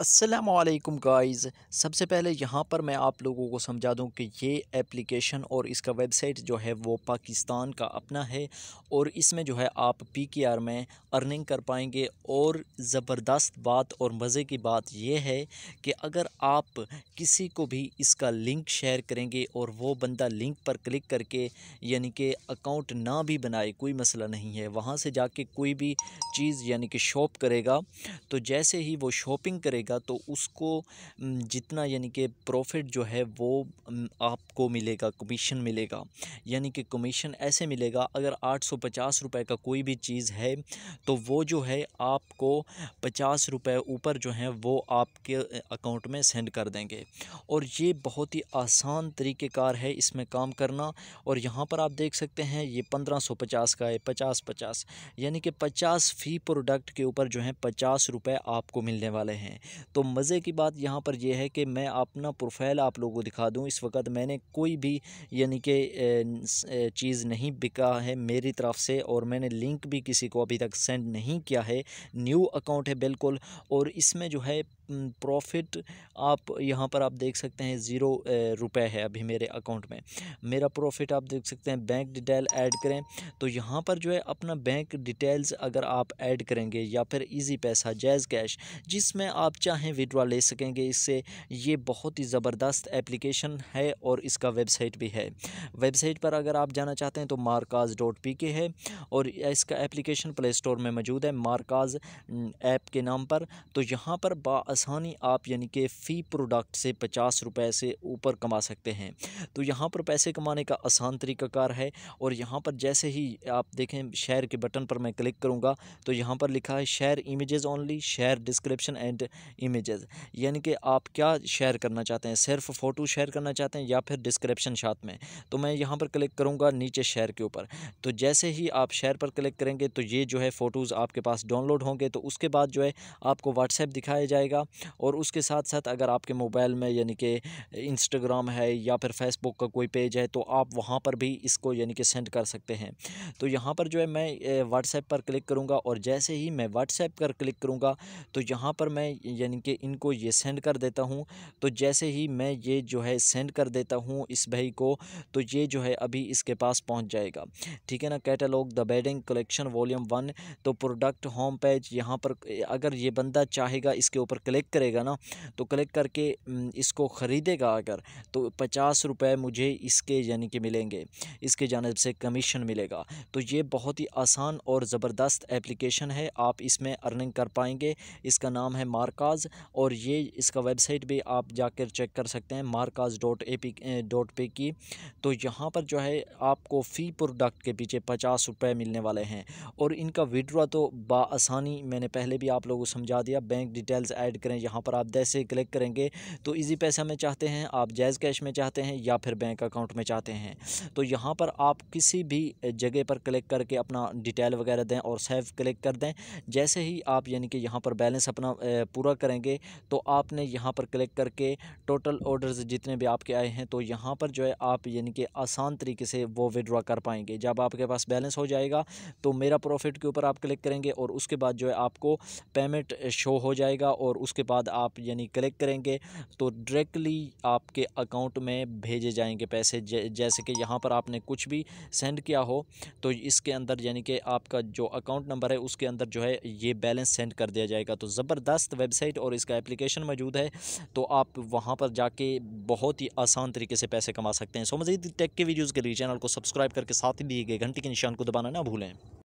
असलकम गाइस सबसे पहले यहाँ पर मैं आप लोगों को समझा दूँ कि ये एप्लीकेशन और इसका वेबसाइट जो है वो पाकिस्तान का अपना है और इसमें जो है आप पी के आर में अर्निंग कर पाएंगे और ज़बरदस्त बात और मज़े की बात यह है कि अगर आप किसी को भी इसका लिंक शेयर करेंगे और वो बंदा लिंक पर क्लिक करके यानी कि अकाउंट ना भी बनाए कोई मसला नहीं है वहाँ से जाके कोई भी चीज़ यानी कि शॉप करेगा तो जैसे ही वो शॉपिंग करेगा करेगा तो उसको जितना यानी कि प्रॉफिट जो है वो आपको मिलेगा कमीशन मिलेगा यानी कि कमीशन ऐसे मिलेगा अगर आठ सौ पचास का कोई भी चीज़ है तो वो जो है आपको पचास रुपये ऊपर जो है वो आपके अकाउंट में सेंड कर देंगे और ये बहुत ही आसान तरीक़ेकार है इसमें काम करना और यहाँ पर आप देख सकते हैं ये पंद्रह सौ पचास का है पचास पचास यानी कि पचास फ़ी प्रोडक्ट के ऊपर जो है पचास रुपये आपको मिलने वाले हैं तो मज़े की बात यहाँ पर यह है कि मैं अपना प्रोफाइल आप लोगों को दिखा दूँ इस वक्त मैंने कोई भी यानी कि चीज़ नहीं बिका है मेरी तरफ से और मैंने लिंक भी किसी को अभी तक सेंड नहीं किया है न्यू अकाउंट है बिल्कुल और इसमें जो है प्रॉफिट आप यहाँ पर आप देख सकते हैं ज़ीरो रुपए है अभी मेरे अकाउंट में मेरा प्रॉफिट आप देख सकते हैं बैंक डिटेल ऐड करें तो यहाँ पर जो है अपना बैंक डिटेल्स अगर आप ऐड करेंगे या फिर इजी पैसा जैज़ कैश जिसमें आप चाहें विड्रा ले सकेंगे इससे ये बहुत ही ज़बरदस्त एप्लीकेशन है और इसका वेबसाइट भी है वेबसाइट पर अगर आप जाना चाहते हैं तो मारकाज डॉट पी के है और इसका एप्लीकेशन प्ले स्टोर में मौजूद है मारकाज ऐप के नाम पर तो यहाँ पर बसानी आप यानी कि फ़ी प्रोडक्ट से पचास रुपये से ऊपर कमा सकते हैं तो यहाँ पर पैसे कमाने का आसान तरीक़ाकार है और यहाँ पर जैसे ही आप देखें शेयर के बटन पर मैं क्लिक करूँगा तो यहाँ पर लिखा है share images only share description and images यानी कि आप क्या शेयर करना चाहते हैं सिर्फ फ़ोटो शेयर करना चाहते हैं या फिर डिस्क्रिप्शन साथ में तो मैं यहाँ पर क्लिक करूँगा नीचे शेयर के ऊपर तो जैसे ही आप शेयर पर क्लिक करेंगे तो ये जो है फ़ोटोज़ आपके पास डाउनलोड होंगे तो उसके बाद जो है आपको व्हाट्सएप दिखाया जाएगा और उसके साथ साथ अगर आपके मोबाइल में यानी कि इंस्टाग्राम है या फिर फेसबुक का कोई पेज है तो आप वहाँ पर भी इसको यानी कि सेंड कर सकते हैं तो यहाँ पर जो है मैं व्हाट्सएप पर क्लिक करूँगा और जैसे ही मैं व्हाट्सएप पर क्लिक करूँगा तो यहाँ पर मैं यानी कि इनको ये सेंड कर देता हूँ तो जैसे ही मैं ये जो है सेंड कर देता हूँ इस भाई को तो ये जो है अभी इसके पास पहुँच जाएगा ठीक है ना catalogue the bedding collection volume one तो प्रोडक्ट होम पेज यहाँ पर अगर ये बंदा चाहेगा इसके ऊपर क्लिक करेगा ना तो क्लिक करके इसको ख़रीदेगा अगर तो पचास रुपये मुझे इसके यानी कि मिलेंगे इसके जानब से कमीशन मिलेगा तो ये बहुत ही आसान और ज़बरदस्त एप्लीकेशन है आप इसमें अर्निंग कर पाएंगे इसका नाम है मार्का मारकाज और ये इसका वेबसाइट भी आप जाकर चेक कर सकते हैं Markaz dot A P dot पे की तो यहाँ पर जो है आपको फ़ी प्रोडक्ट के पीछे पचास रुपये मिलने वाले हैं और इनका विड्रा तो बासानी मैंने पहले भी आप लोगों को समझा दिया बैंक डिटेल्स ऐड करें यहाँ पर आप जैसे क्लिक करेंगे तो ईजी पैसा में चाहते हैं आप जैज़ कैश में चाहते हैं या फिर बैंक अकाउंट में चाहते हैं तो यहाँ पर आप किसी भी जगह पर क्लिक करके अपना डिटेल वगैरह दें और सेव क्लिक कर दें जैसे ही आप यानी कि यहाँ पर बैलेंस अपना पूरा करेंगे तो आपने यहाँ पर क्लिक करके टोटल ऑर्डर्स जितने भी आपके आए हैं तो यहाँ पर जो है आप यानी कि आसान तरीके से वो विड्रॉ कर पाएंगे जब आपके पास बैलेंस हो जाएगा तो मेरा प्रॉफिट के ऊपर आप क्लिक करेंगे और उसके बाद जो है आपको पेमेंट शो हो जाएगा और उसके बाद आप यानी क्लिक करेंगे तो डायरेक्टली आपके अकाउंट में भेजे जाएंगे पैसे जैसे कि यहाँ पर आपने कुछ भी सेंड किया हो तो इसके अंदर यानी कि आपका जो अकाउंट नंबर है उसके अंदर जो है ये बैलेंस सेंड कर दिया जाएगा तो ज़बरदस्त वेबसाइट वेबसाइट और इसका एप्लीकेशन मौजूद है तो आप वहाँ पर जाके बहुत ही आसान तरीके से पैसे कमा सकते हैं सो मजीद टेक के वीडियोज़ के लिए चैनल को सब्सक्राइब करके साथ ही दिए गए घंटे के निशान को दबाना ना भूलें